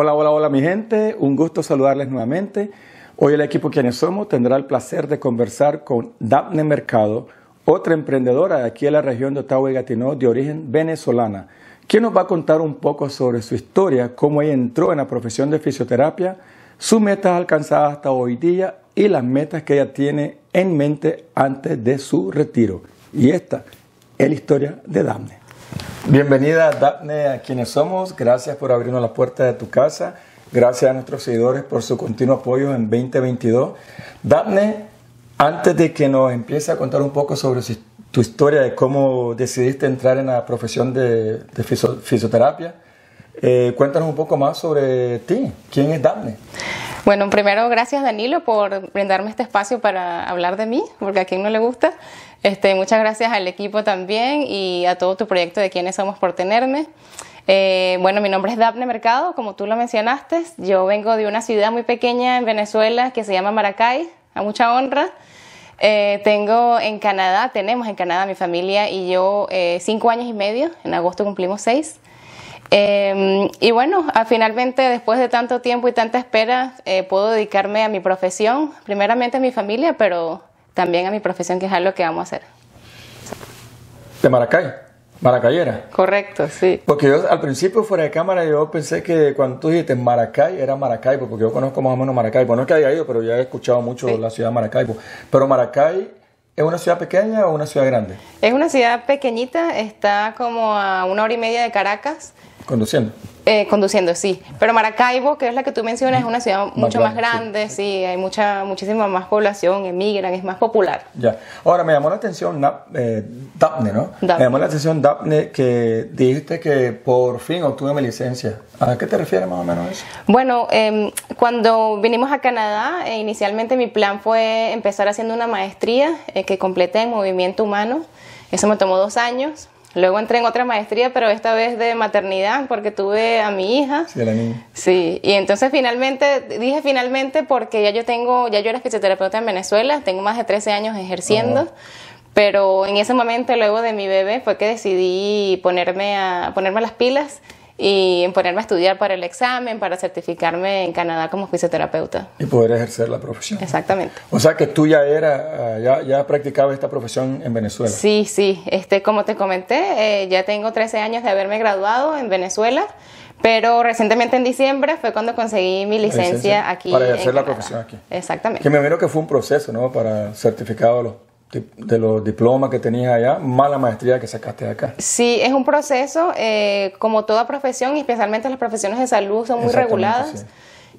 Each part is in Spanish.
Hola, hola, hola mi gente, un gusto saludarles nuevamente. Hoy el equipo Quienes Somos tendrá el placer de conversar con Daphne Mercado, otra emprendedora de aquí en la región de Ottawa y Gatineau de origen venezolana, quien nos va a contar un poco sobre su historia, cómo ella entró en la profesión de fisioterapia, sus metas alcanzadas hasta hoy día y las metas que ella tiene en mente antes de su retiro. Y esta es la historia de Daphne. Bienvenida, Daphne, a quienes somos. Gracias por abrirnos la puerta de tu casa. Gracias a nuestros seguidores por su continuo apoyo en 2022. Daphne, antes de que nos empiece a contar un poco sobre tu historia de cómo decidiste entrar en la profesión de, fisioterapia, eh, cuéntanos un poco más sobre ti. ¿Quién es Daphne? Bueno, primero gracias Danilo por brindarme este espacio para hablar de mí, porque a quien no le gusta. Este, muchas gracias al equipo también y a todo tu proyecto de quienes somos por tenerme. Eh, bueno, mi nombre es Daphne Mercado, como tú lo mencionaste. Yo vengo de una ciudad muy pequeña en Venezuela que se llama Maracay, a mucha honra. Eh, tengo en Canadá, tenemos en Canadá mi familia y yo eh, cinco años y medio, en agosto cumplimos seis. Em, y bueno, finalmente, después de tanto tiempo y tanta espera, eh, puedo dedicarme a mi profesión, primeramente a mi familia, pero también a mi profesión, que es algo que vamos a hacer. De Maracay, Maracayera. Correcto, sí. Porque yo al principio, fuera de cámara, yo pensé que cuando tú dijiste Maracay, era Maracaibo, porque yo conozco más o menos Maracaibo. No es que haya ido, pero ya he escuchado mucho la ciudad de Maracaibo. Pero Maracay ¿Es una ciudad pequeña o una ciudad grande? Es una ciudad pequeñita, está como a una hora y media de Caracas. Conduciendo. Eh, conduciendo, sí. Pero Maracaibo, que es la que tú mencionas, es una ciudad mucho más grande, sí. hay mucha, muchísima más población, emigran, es más popular. Ya. Ahora, me llamó la atención Daphne, eh, ¿no? Me llamó la atención Daphne que dijiste que por fin obtuve mi licencia. ¿A qué te refieres más o menos eso? Bueno, em, cuando vinimos a Canadá, eh, inicialmente mi plan fue empezar haciendo una maestría que completé en movimiento humano. Eso me tomó dos años Luego entré en otra maestría, pero esta vez de maternidad, porque tuve a mi hija. Sí, la niña. Sí, y entonces finalmente, dije finalmente porque ya yo tengo, ya yo era fisioterapeuta en Venezuela, tengo más de 13 años ejerciendo. Pero en ese momento, luego de mi bebé, fue que decidí ponerme, a, ponerme las pilas y en ponerme a estudiar para el examen, para certificarme en Canadá como fisioterapeuta. Y poder ejercer la profesión. Exactamente. O sea que tú ya era, ah, ya, ya practicabas esta profesión en Venezuela. Sí, sí. Este, como te comenté, eh, ya tengo 13 años de haberme graduado en Venezuela. Pero recientemente en diciembre fue cuando conseguí mi licencia, aquí. Para ejercer la profesión aquí. Exactamente. Que me imagino que fue un proceso, ¿no? Para certificarlo de los diplomas que tenías allá, más la maestría que sacaste de acá. Sí, es un proceso, eh, como toda profesión, y especialmente las profesiones de salud son muy reguladas.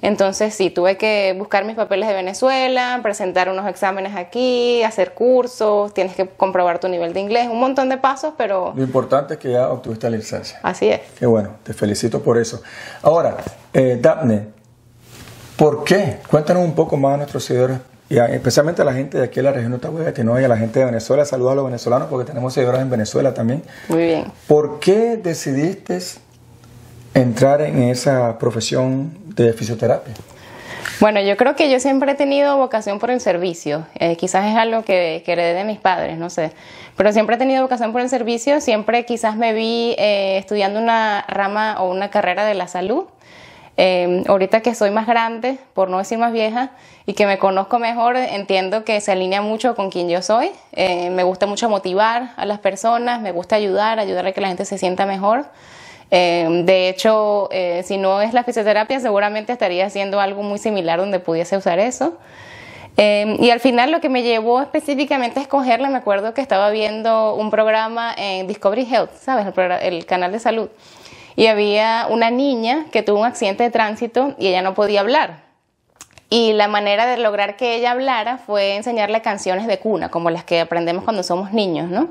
Entonces, sí, tuve que buscar mis papeles de Venezuela, presentar unos exámenes aquí, hacer cursos, tienes que comprobar tu nivel de inglés, un montón de pasos, pero... Lo importante es que ya obtuviste la licencia. Así es. Qué bueno, te felicito por eso. Ahora, eh, Daphne, ¿por qué? Cuéntanos un poco más a nuestros seguidores y especialmente a la gente de aquí de la región de que y a la gente de Venezuela. Saludos a los venezolanos porque tenemos seguidores en Venezuela también. Muy bien. ¿Por qué decidiste entrar en esa profesión de fisioterapia? Bueno, yo creo que yo siempre he tenido vocación por el servicio. Eh, quizás es algo que, que, heredé de mis padres, no sé. Pero siempre he tenido vocación por el servicio. Siempre quizás me vi eh, estudiando una rama o una carrera de la salud. Em, ahorita que soy más grande, por no decir más vieja, y que me conozco mejor, entiendo que se alinea mucho con quien yo soy. Eh, me gusta mucho motivar a las personas, me gusta ayudar, ayudar a que la gente se sienta mejor. Em, de hecho, eh, si no es la fisioterapia, seguramente estaría haciendo algo muy similar donde pudiese usar eso. Em, y al final lo que me llevó específicamente a escogerla, me acuerdo que estaba viendo un programa en Discovery Health, ¿sabes? el canal de salud y había una niña que tuvo un accidente de tránsito y ella no podía hablar. Y la manera de lograr que ella hablara fue enseñarle canciones de cuna, como las que aprendemos cuando somos niños, ¿no?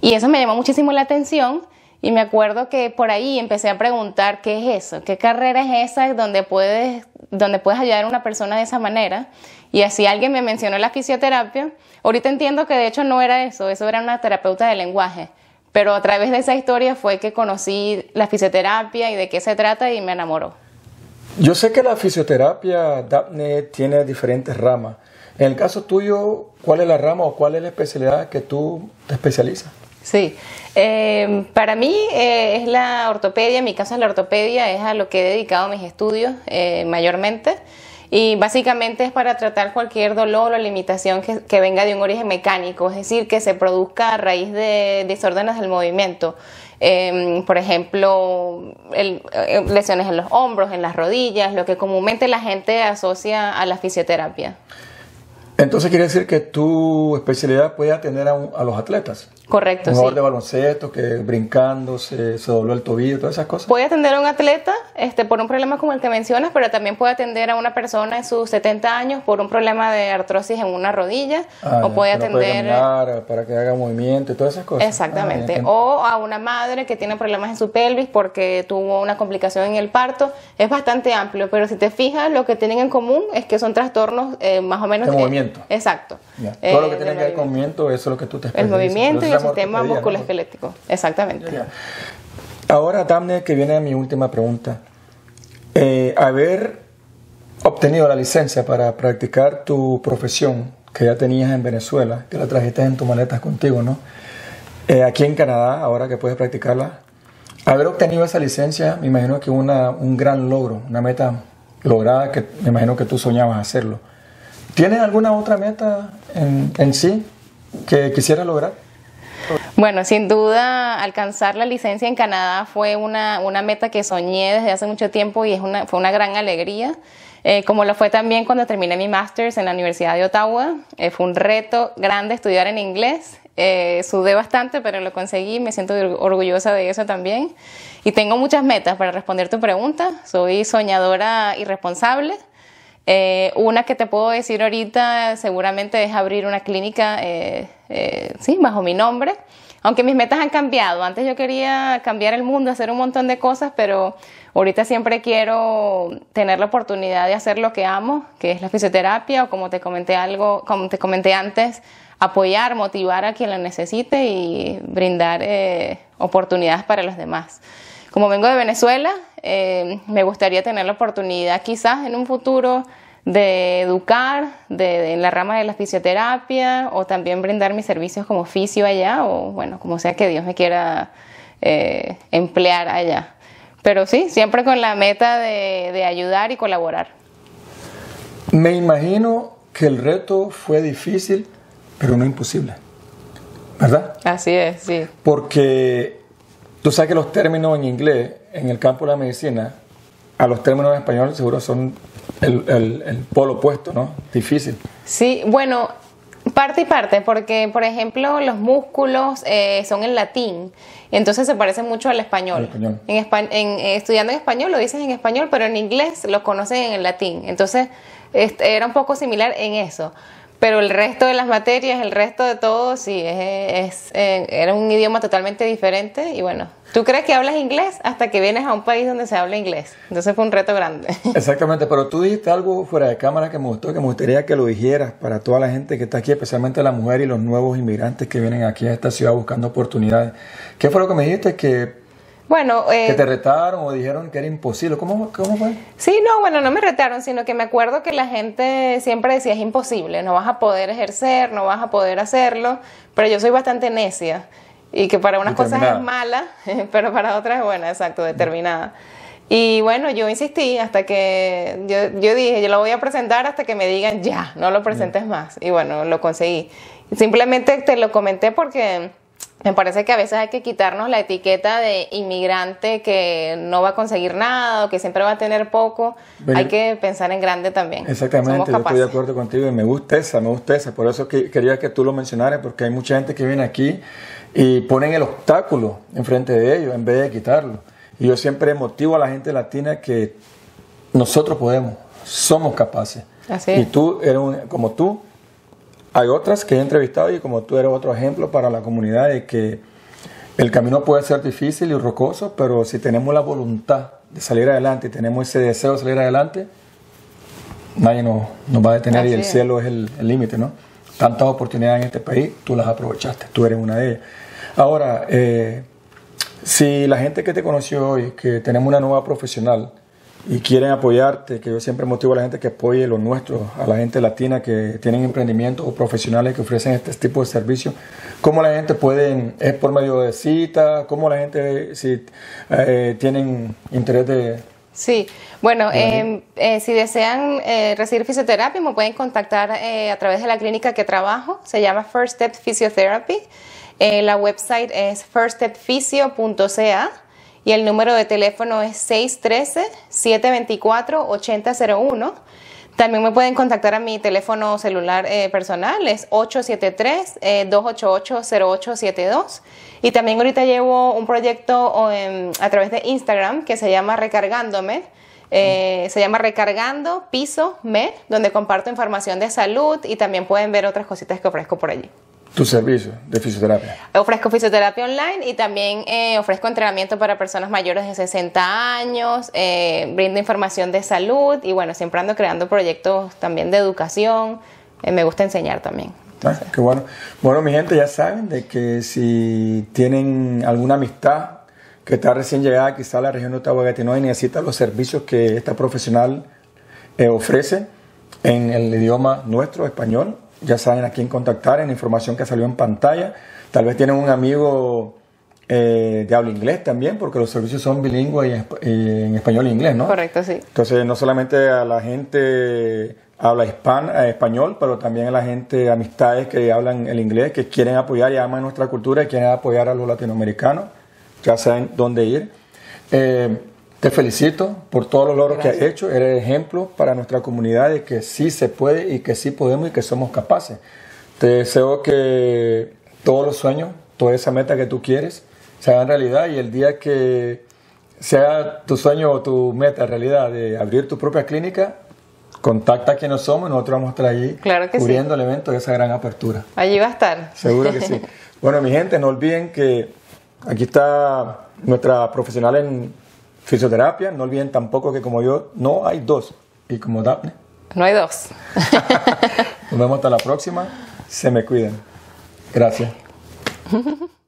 Y eso me llamó muchísimo la atención y me acuerdo que por ahí empecé a preguntar qué es eso, qué carrera es esa donde puedes, donde puedes ayudar a una persona de esa manera. Y así alguien me mencionó la fisioterapia. Ahorita entiendo que de hecho no era eso, eso era una terapeuta de lenguaje. Pero a través de esa historia fue que conocí la fisioterapia y de qué se trata y me enamoró. Yo sé que la fisioterapia, Daphne, tiene diferentes ramas. En el caso tuyo, ¿cuál es la rama o cuál es la especialidad que tú te especializas? Sí, eh, para mí eh, es la ortopedia, mi caso es la ortopedia, es a lo que he dedicado mis estudios eh, mayormente. Y básicamente es para tratar cualquier dolor o limitación que, venga de un origen mecánico, es decir, que se produzca a raíz de desórdenes del movimiento. Em, por ejemplo, eh, lesiones en los hombros, en las rodillas, lo que comúnmente la gente asocia a la fisioterapia. Entonces quiere decir que tu especialidad puede atender a, los atletas. Correcto. Un de baloncesto que brincando se, se, dobló el tobillo, todas esas cosas. Puede atender a un atleta este, por un problema como el que mencionas, pero también puede atender a una persona en sus 70 años por un problema de artrosis en una rodilla, ah, o puede atender... Eh, para que haga movimiento y todas esas cosas. Exactamente. Ah, o a una madre que tiene problemas en su pelvis porque tuvo una complicación en el parto. Es bastante amplio, pero si te fijas, lo que tienen en común es que son trastornos eh, más o menos... De movimiento. exacto. Eh, Todo lo que tiene que ver con movimiento, eso es lo que tú te El movimiento y el sistema musculoesquelético. Exactamente. Ahora, Damne, que viene mi última pregunta. Eh, haber obtenido la licencia para practicar tu profesión que ya tenías en Venezuela, que la trajiste en tus maletas contigo, ¿no? Eh, aquí en Canadá, ahora que puedes practicarla, haber obtenido esa licencia, me imagino que una, un gran logro, una meta lograda que me imagino que tú soñabas hacerlo. ¿Tienes alguna otra meta en, en sí que quisieras lograr? Bueno, sin duda alcanzar la licencia en Canadá fue una, meta que soñé desde hace mucho tiempo y fue una gran alegría, eh, como lo fue también cuando terminé mi máster en la Universidad de Ottawa. Eh, fue un reto grande estudiar en inglés, eh, sudé bastante, pero lo conseguí, me siento orgullosa de eso también. Y tengo muchas metas para responder tu pregunta, soy soñadora y responsable. una que te puedo decir ahorita seguramente es abrir una clínica, sí, bajo mi nombre aunque mis metas han cambiado. Antes yo quería cambiar el mundo, hacer un montón de cosas, pero ahorita siempre quiero tener la oportunidad de hacer lo que amo, que es la fisioterapia o como te comenté algo, como te comenté antes, apoyar, motivar a quien la necesite y brindar eh, oportunidades para los demás. Como vengo de Venezuela, eh, me gustaría tener la oportunidad quizás en un futuro de educar de, en la rama de la fisioterapia o también brindar mis servicios como oficio allá o bueno, como sea que Dios me quiera eh, emplear allá. Pero sí, siempre con la meta de, de ayudar y colaborar. Me imagino que el reto fue difícil, pero no imposible. ¿Verdad? Así es, sí. Porque tú sabes que los términos en inglés, en el campo de la medicina, a los términos en español seguro son el, el, polo opuesto, ¿no? Difícil. Sí, bueno, Parte y parte, porque por ejemplo los músculos eh, son en latín, entonces se parece mucho al español. En, en eh, estudiando en español lo dices en español, pero en inglés lo conocen en el latín, entonces este, era un poco similar en eso. Pero el resto de las materias, el resto de todo, sí, es, es eh, era un idioma totalmente diferente y bueno, tú crees que hablas inglés hasta que vienes a un país donde se habla inglés. Entonces fue un reto grande. Exactamente, pero tú dijiste algo fuera de cámara que me gustó, que me gustaría que lo dijeras para toda la gente que está aquí, especialmente la mujer y los nuevos inmigrantes que vienen aquí a esta ciudad buscando oportunidades. ¿Qué fue lo que me dijiste? Que bueno, eh, que te retaron o dijeron que era imposible. ¿Cómo, ¿Cómo, fue? Sí, no, bueno, no me retaron, sino que me acuerdo que la gente siempre decía es imposible, no vas a poder ejercer, no vas a poder hacerlo, pero yo soy bastante necia y que para unas cosas es mala, pero para otras es buena, exacto, determinada. Y bueno, yo insistí hasta que yo, yo dije, yo lo voy a presentar hasta que me digan ya, no lo presentes mm. más. Y bueno, lo conseguí. Simplemente te lo comenté porque me parece que a veces hay que quitarnos la etiqueta de inmigrante que no va a conseguir nada o que siempre va a tener poco. hay que pensar en grande también. Exactamente, yo estoy de acuerdo contigo y me gusta esa, me gusta esa. Por eso quería que tú lo mencionaras, porque hay mucha gente que viene aquí y ponen el obstáculo enfrente de ellos en vez de quitarlo. Y yo siempre motivo a la gente latina que nosotros podemos, somos capaces. Así es. Y tú eres como tú, hay otras que he entrevistado y como tú eres otro ejemplo para la comunidad de que el camino puede ser difícil y rocoso, pero si tenemos la voluntad de salir adelante y tenemos ese deseo de salir adelante, nadie nos, va a detener y el cielo es el límite, ¿no? Tantas oportunidades en este país, tú las aprovechaste, tú eres una de ellas. Ahora, eh, si la gente que te conoció hoy, que tenemos una nueva profesional, y quieren apoyarte, que yo siempre motivo a la gente que apoye lo nuestro, a la gente latina que tienen emprendimientos o profesionales que ofrecen este tipo de servicios, cómo la gente puede, es por medio de citas, cómo la gente, si eh, tienen interés de... Sí, bueno, em, eh, si desean eh, recibir fisioterapia me pueden contactar a través de la clínica que trabajo, se llama First Step Physiotherapy, la website es firststepfisio.ca y el número de teléfono es 613-724-8001. También me pueden contactar a mi teléfono celular eh, personal, es 873-288-0872. Y también ahorita llevo un proyecto em, a través de Instagram que se llama Recargándome. Eh, se llama Recargando Piso Me, donde comparto información de salud y también pueden ver otras cositas que ofrezco por allí. Tu servicio de fisioterapia. Ofrezco fisioterapia online y también eh, ofrezco entrenamiento para personas mayores de 60 años, eh, brindo información de salud y bueno, siempre ando creando proyectos también de educación. Eh, me gusta enseñar también. Ah, qué bueno. Bueno, mi gente, ya saben de que si tienen alguna amistad que está recién llegada quizá a la región de ottawa y necesita los servicios que esta profesional eh, ofrece en el idioma nuestro, español, ya saben a quién contactar en la información que salió en pantalla. Tal vez tienen un amigo eh, de habla inglés también, porque los servicios son bilingües en español e inglés, ¿no? Correcto, sí. Entonces, no solamente a la gente habla eh, español, pero también a la gente, amistades que hablan el inglés, que quieren apoyar y aman nuestra cultura y quieren apoyar a los latinoamericanos, ya saben dónde ir. Eh, te felicito por todos los logros que has hecho. Eres ejemplo para nuestra comunidad de que sí se puede y que sí podemos y que somos capaces. Te deseo que todos los sueños, toda esa meta que tú quieres, se hagan realidad y el día que sea tu sueño o tu meta en realidad de abrir tu propia clínica, contacta a quienes somos y nosotros vamos a estar allí cubriendo el evento de esa gran apertura. Allí va a estar. Seguro que sí. bueno, mi gente, no olviden que aquí está nuestra profesional en fisioterapia. No olviden tampoco que como yo, no hay dos. Y como Daphne. No hay dos. Nos vemos hasta la próxima. Se me cuiden, Gracias.